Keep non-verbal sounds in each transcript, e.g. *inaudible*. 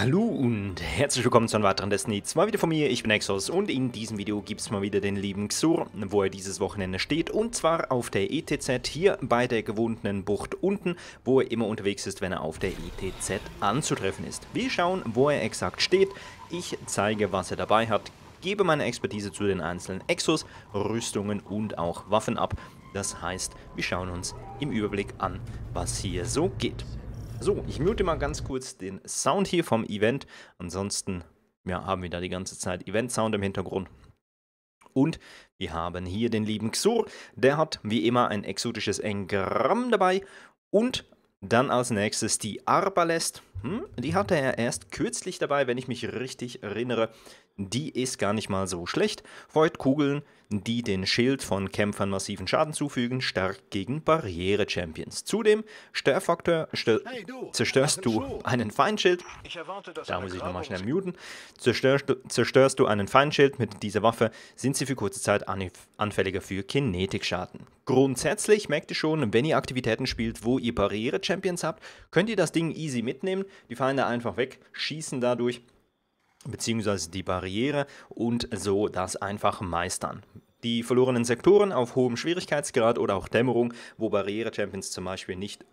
Hallo und herzlich willkommen zu einem weiteren Destiny 2 wieder von mir, ich bin Exos und in diesem Video gibt es mal wieder den lieben Xur, wo er dieses Wochenende steht und zwar auf der ETZ hier bei der gewohnten Bucht unten, wo er immer unterwegs ist, wenn er auf der ETZ anzutreffen ist. Wir schauen, wo er exakt steht, ich zeige, was er dabei hat, gebe meine Expertise zu den einzelnen Exos, Rüstungen und auch Waffen ab. Das heißt, wir schauen uns im Überblick an, was hier so geht. So, ich mute mal ganz kurz den Sound hier vom Event. Ansonsten ja, haben wir da die ganze Zeit Event-Sound im Hintergrund. Und wir haben hier den lieben Xur. Der hat wie immer ein exotisches Engramm dabei. Und dann als nächstes die Arbalest. Hm, die hatte er erst kürzlich dabei, wenn ich mich richtig erinnere die ist gar nicht mal so schlecht. Freut Kugeln, die den Schild von Kämpfern massiven Schaden zufügen, stark gegen Barriere-Champions. Zudem, Störfaktor, stö hey, du, zerstörst du einen Feindschild. Da muss ich nochmal schnell muten. Zerstörst du, zerstörst du einen Feindschild mit dieser Waffe, sind sie für kurze Zeit anfälliger für Kinetikschaden. Grundsätzlich merkt ihr schon, wenn ihr Aktivitäten spielt, wo ihr Barriere-Champions habt, könnt ihr das Ding easy mitnehmen, die Feinde einfach weg, schießen dadurch beziehungsweise die Barriere und so das einfach meistern. Die verlorenen Sektoren auf hohem Schwierigkeitsgrad oder auch Dämmerung, wo Barriere-Champions zum Beispiel nicht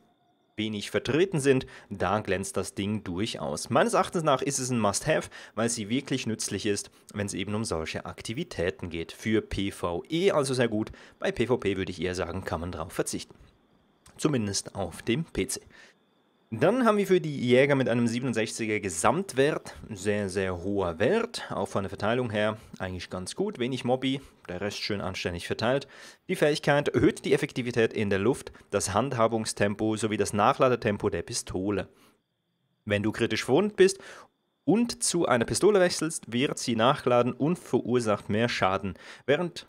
wenig vertreten sind, da glänzt das Ding durchaus. Meines Erachtens nach ist es ein Must-Have, weil sie wirklich nützlich ist, wenn es eben um solche Aktivitäten geht. Für PvE also sehr gut, bei PvP würde ich eher sagen, kann man drauf verzichten. Zumindest auf dem PC. Dann haben wir für die Jäger mit einem 67er Gesamtwert, sehr, sehr hoher Wert, auch von der Verteilung her eigentlich ganz gut, wenig Mobby, der Rest schön anständig verteilt. Die Fähigkeit erhöht die Effektivität in der Luft, das Handhabungstempo sowie das Nachladetempo der Pistole. Wenn du kritisch verwundet bist und zu einer Pistole wechselst, wird sie nachladen und verursacht mehr Schaden, während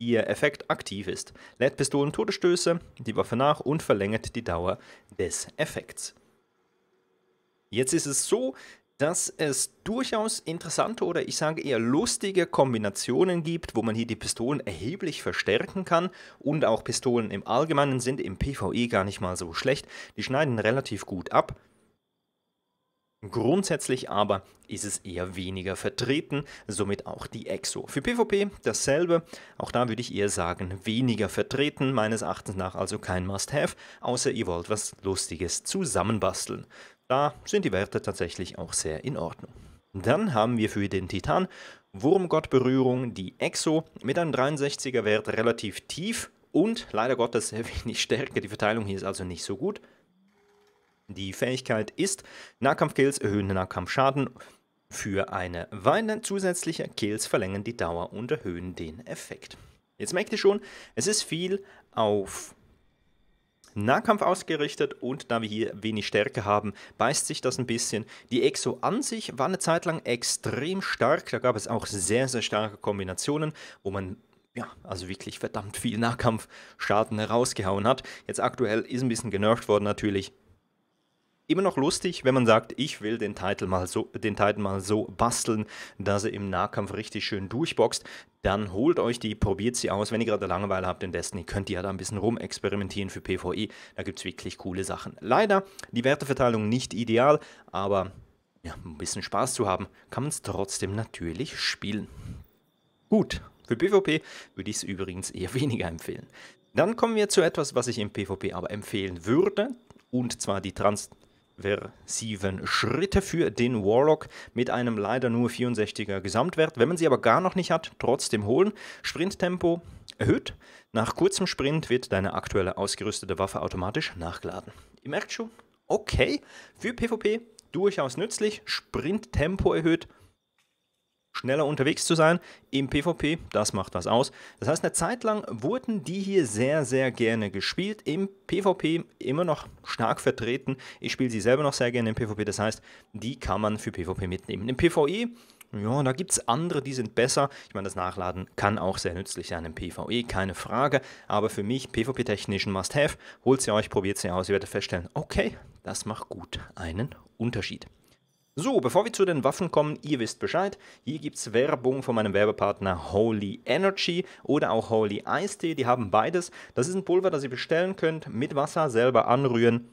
ihr Effekt aktiv ist. Lädt Pistolen Todesstöße, die Waffe nach und verlängert die Dauer des Effekts. Jetzt ist es so, dass es durchaus interessante oder ich sage eher lustige Kombinationen gibt, wo man hier die Pistolen erheblich verstärken kann und auch Pistolen im Allgemeinen sind im PvE gar nicht mal so schlecht. Die schneiden relativ gut ab. Grundsätzlich aber ist es eher weniger vertreten, somit auch die EXO. Für PvP dasselbe, auch da würde ich eher sagen, weniger vertreten, meines Erachtens nach also kein Must-Have, außer ihr wollt was Lustiges zusammenbasteln. Da sind die Werte tatsächlich auch sehr in Ordnung. Dann haben wir für den Titan Wurmgottberührung die EXO mit einem 63er Wert relativ tief und leider Gottes sehr *laughs* wenig Stärke, die Verteilung hier ist also nicht so gut. Die Fähigkeit ist, Nahkampfkills erhöhen den Nahkampfschaden für eine Weile. Zusätzliche Kills verlängern die Dauer und erhöhen den Effekt. Jetzt merkt ihr schon, es ist viel auf Nahkampf ausgerichtet und da wir hier wenig Stärke haben, beißt sich das ein bisschen. Die Exo an sich war eine Zeit lang extrem stark, da gab es auch sehr, sehr starke Kombinationen, wo man ja, also wirklich verdammt viel Nahkampfschaden herausgehauen hat. Jetzt aktuell ist ein bisschen genervt worden natürlich, immer noch lustig, wenn man sagt, ich will den Titel mal so, den Titel mal so basteln, dass er im Nahkampf richtig schön durchboxt. Dann holt euch die, probiert sie aus. Wenn ihr gerade Langeweile habt in Destiny, könnt ihr ja halt da ein bisschen rumexperimentieren für PvE. Da gibt es wirklich coole Sachen. Leider die Werteverteilung nicht ideal, aber ja, um ein bisschen Spaß zu haben, kann man es trotzdem natürlich spielen. Gut, für PvP würde ich es übrigens eher *laughs* weniger empfehlen. Dann kommen wir zu etwas, was ich im PvP aber empfehlen würde, und zwar die Trans versiven Schritte für den Warlock mit einem leider nur 64er Gesamtwert. Wenn man sie aber gar noch nicht hat, trotzdem holen. Sprinttempo erhöht. Nach kurzem Sprint wird deine aktuelle ausgerüstete Waffe automatisch nachgeladen. Ihr merkt schon, okay, für PvP durchaus nützlich. Sprinttempo erhöht, schneller unterwegs zu sein im PvP, das macht was aus. Das heißt, eine Zeit lang wurden die hier sehr, sehr gerne gespielt. Im PvP immer noch stark vertreten. Ich spiele sie selber noch sehr gerne im PvP, das heißt, die kann man für PvP mitnehmen. Im PvE ja, da gibt es andere, die sind besser. Ich meine, das Nachladen kann auch sehr nützlich sein im PvE, keine Frage. Aber für mich pvp technischen Must-Have. Holt sie euch, probiert sie aus, ihr werdet feststellen, okay, das macht gut einen Unterschied. So, bevor wir zu den Waffen kommen, ihr wisst Bescheid, hier gibt es Werbung von meinem Werbepartner Holy Energy oder auch Holy Ice Tea, die haben beides. Das ist ein Pulver, das ihr bestellen könnt, mit Wasser selber anrühren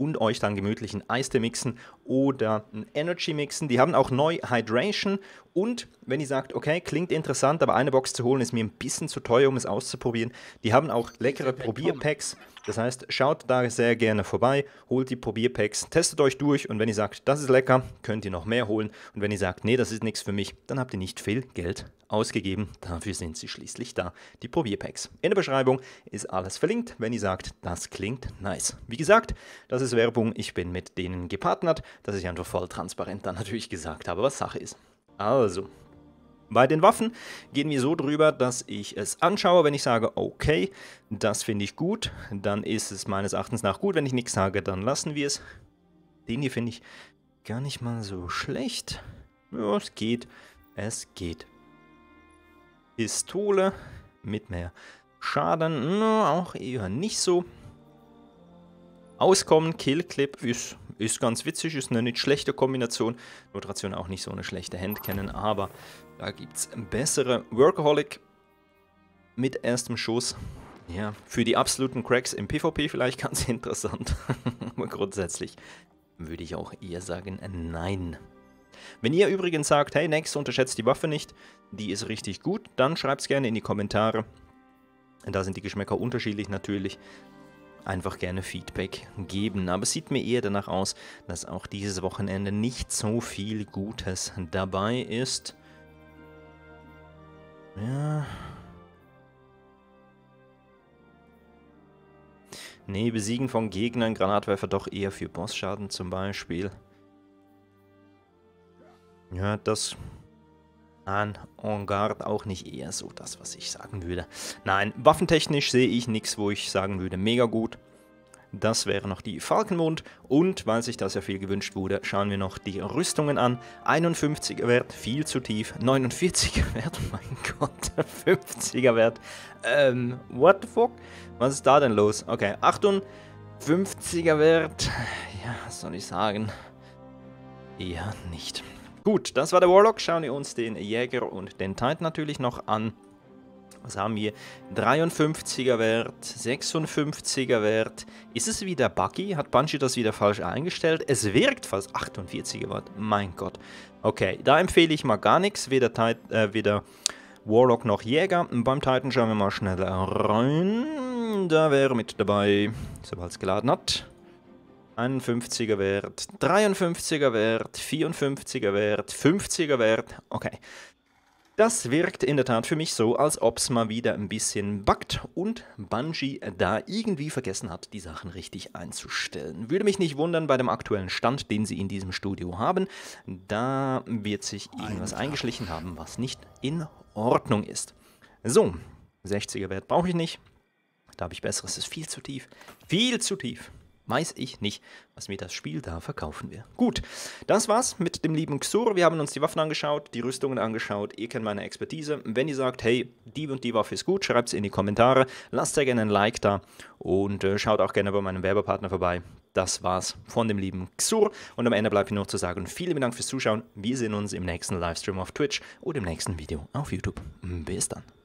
und euch dann gemütlich einen Eistee mixen oder einen Energy mixen. Die haben auch neu Hydration und wenn ihr sagt, okay, klingt interessant, aber eine Box zu holen ist mir ein bisschen zu teuer, um es auszuprobieren, die haben auch leckere Probierpacks. Das heißt, schaut da sehr gerne vorbei, holt die Probierpacks, testet euch durch und wenn ihr sagt, das ist lecker, könnt ihr noch mehr holen und wenn ihr sagt, nee, das ist nichts für mich, dann habt ihr nicht viel Geld ausgegeben. Dafür sind sie schließlich da, die Probierpacks. In der Beschreibung ist alles verlinkt, wenn ihr sagt, das klingt nice. Wie gesagt, das ist Werbung, ich bin mit denen gepartnert, dass ich einfach voll transparent dann *laughs* natürlich gesagt habe, was Sache ist. Also, bei den Waffen gehen wir so drüber, dass ich es anschaue, wenn ich sage, okay, das finde ich gut, dann ist es meines Erachtens nach gut. Wenn ich nichts sage, dann lassen wir es. Den hier finde ich gar nicht mal so schlecht. Ja, es geht, es geht. Pistole mit mehr Schaden. No, auch eher nicht so. Auskommen, Killclip ist, ist ganz witzig, ist eine nicht schlechte Kombination. Notration auch nicht so eine schlechte Hand kennen, aber da gibt es bessere. Workaholic mit erstem Schuss. Ja, für die absoluten Cracks im PvP vielleicht ganz *laughs* interessant, aber grundsätzlich würde ich auch eher sagen, nein. Wenn ihr übrigens sagt, hey Nex, unterschätzt die Waffe nicht, die ist richtig gut, dann schreibt es gerne in die Kommentare. Da sind die Geschmäcker unterschiedlich natürlich. Einfach gerne Feedback geben. Aber es sieht mir eher danach aus, dass auch dieses Wochenende nicht so viel Gutes dabei ist. Ja. Nee, Besiegen von Gegnern, Granatwerfer doch eher für Bossschaden zum Beispiel. Ja, das an en garde auch nicht eher so das, was ich sagen würde. Nein, waffentechnisch sehe ich nichts, wo ich sagen würde, mega gut. Das wäre noch die Falkenmund und, weil sich das ja viel gewünscht wurde, schauen wir noch die Rüstungen an. 51er Wert, viel zu tief. 49er *laughs* Wert, mein Gott, 50er Wert. Ähm, what the fuck? Was ist da denn los? Okay, 58er Wert. Ja, was soll ich sagen? Eher nicht. Gut, das war der Warlock. Schauen wir uns den Jäger und den Titan natürlich noch an. Was haben wir? 53er Wert, 56er Wert. Ist es wieder buggy? Hat Bungie das wieder falsch eingestellt? Es wirkt fast 48er Wert. Mein Gott. Okay, da empfehle ich mal gar nichts. Weder, Titan, äh, weder Warlock noch Jäger. Beim Titan schauen wir mal schnell rein. Da wäre mit dabei, sobald es geladen hat. 51er Wert, 53er Wert, 54er Wert, 50er Wert. Okay. Das wirkt in der Tat für mich so, als ob es mal wieder ein bisschen buggt und Bungie da irgendwie vergessen hat, die Sachen richtig einzustellen. Würde mich nicht wundern bei dem aktuellen Stand, den sie in diesem Studio haben. Da wird sich irgendwas eingeschlichen haben, was nicht in Ordnung ist. So, 60er Wert brauche ich nicht. Da habe ich besseres, ist viel zu tief. Viel zu tief. Weiß ich nicht, was mir das Spiel da verkaufen will. Gut, das war's mit dem lieben Xur. Wir haben uns die Waffen angeschaut, die Rüstungen angeschaut. Ihr kennt meine Expertise. Wenn ihr sagt, hey, die und die Waffe ist gut, schreibt es in die Kommentare. Lasst sehr gerne ein Like da und äh, schaut auch gerne bei meinem Werbepartner vorbei. Das war's von dem lieben Xur. Und am Ende bleibt mir noch zu sagen, vielen Dank fürs Zuschauen. Wir sehen uns im nächsten Livestream auf Twitch oder im nächsten Video auf YouTube. Bis dann.